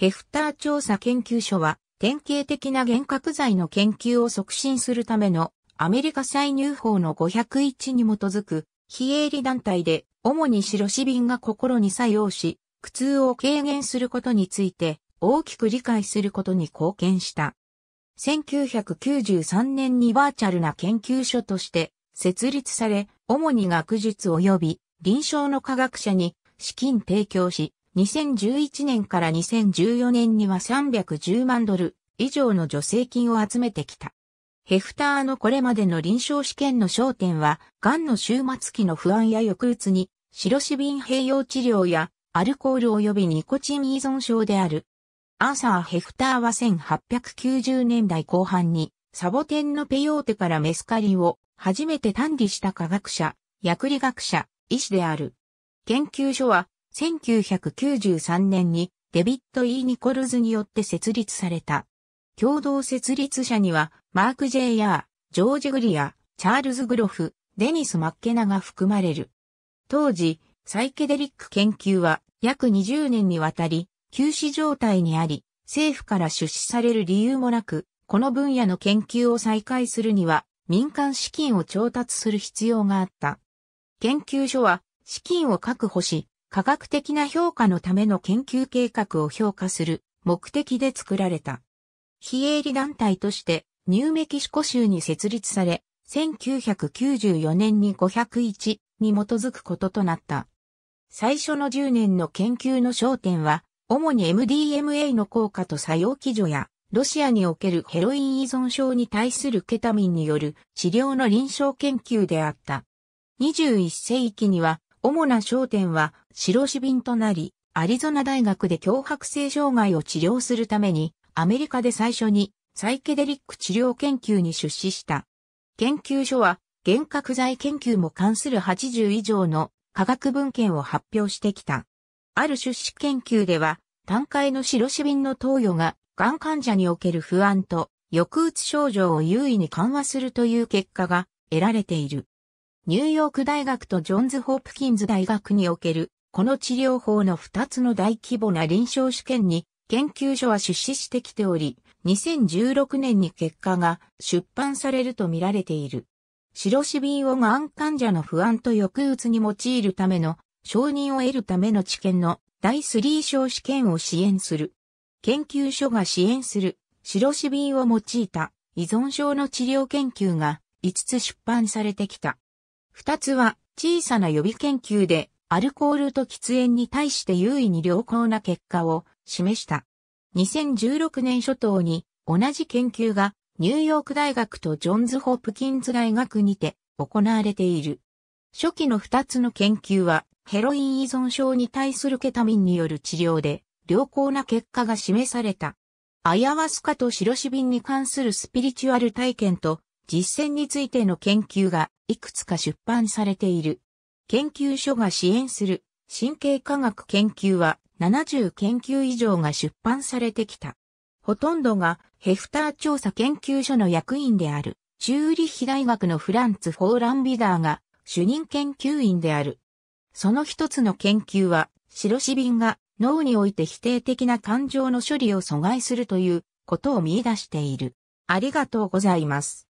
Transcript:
ヘフター調査研究所は、典型的な幻覚剤の研究を促進するためのアメリカ再入法の501に基づく非営利団体で主に白シビンが心に作用し苦痛を軽減することについて大きく理解することに貢献した。1993年にバーチャルな研究所として設立され主に学術及び臨床の科学者に資金提供し2011年から2014年には310万ドル以上の助成金を集めてきた。ヘフターのこれまでの臨床試験の焦点は、んの終末期の不安や抑うつに、白シビン併用治療や、アルコール及びニコチン依存症である。アーサー・ヘフターは1890年代後半に、サボテンのペヨーテからメスカリを初めて単理した科学者、薬理学者、医師である。研究所は、1993年にデビッド・ E・ ニコルズによって設立された。共同設立者には、マーク・ジェイ・ヤー、ジョージ・グリア、チャールズ・グロフ、デニス・マッケナが含まれる。当時、サイケデリック研究は約20年にわたり、休止状態にあり、政府から出資される理由もなく、この分野の研究を再開するには、民間資金を調達する必要があった。研究所は、資金を確保し、科学的な評価のための研究計画を評価する目的で作られた。非営利団体としてニューメキシコ州に設立され、1994年に501に基づくこととなった。最初の10年の研究の焦点は、主に MDMA の効果と作用基準や、ロシアにおけるヘロイン依存症に対するケタミンによる治療の臨床研究であった。21世紀には主な焦点は白死瓶となり、アリゾナ大学で脅迫性障害を治療するために、アメリカで最初にサイケデリック治療研究に出資した。研究所は、幻覚剤研究も関する80以上の科学文献を発表してきた。ある出資研究では、単回の白死瓶の投与が、がん患者における不安と抑うつ症状を優位に緩和するという結果が得られている。ニューヨーク大学とジョンズ・ホープキンズ大学における、この治療法の2つの大規模な臨床試験に、研究所は出資してきており、2016年に結果が出版されると見られている。白シビンをがん患者の不安と抑うつに用いるための承認を得るための治験の第3小試験を支援する。研究所が支援する白シビンを用いた依存症の治療研究が5つ出版されてきた。二つは、小さな予備研究で、アルコールと喫煙に対して優位に良好な結果を示した。2016年初頭に、同じ研究が、ニューヨーク大学とジョンズ・ホップキンズ大学にて、行われている。初期の二つの研究は、ヘロイン依存症に対するケタミンによる治療で、良好な結果が示された。アヤワスカと白シビンに関するスピリチュアル体験と実践についての研究がいくつか出版されている。研究所が支援する神経科学研究は70研究以上が出版されてきた。ほとんどがヘフター調査研究所の役員である、チューリヒ大学のフランツ・フォーランビダーが主任研究員である。その一つの研究は、白シビンが脳において否定的な感情の処理を阻害するということを見出している。ありがとうございます。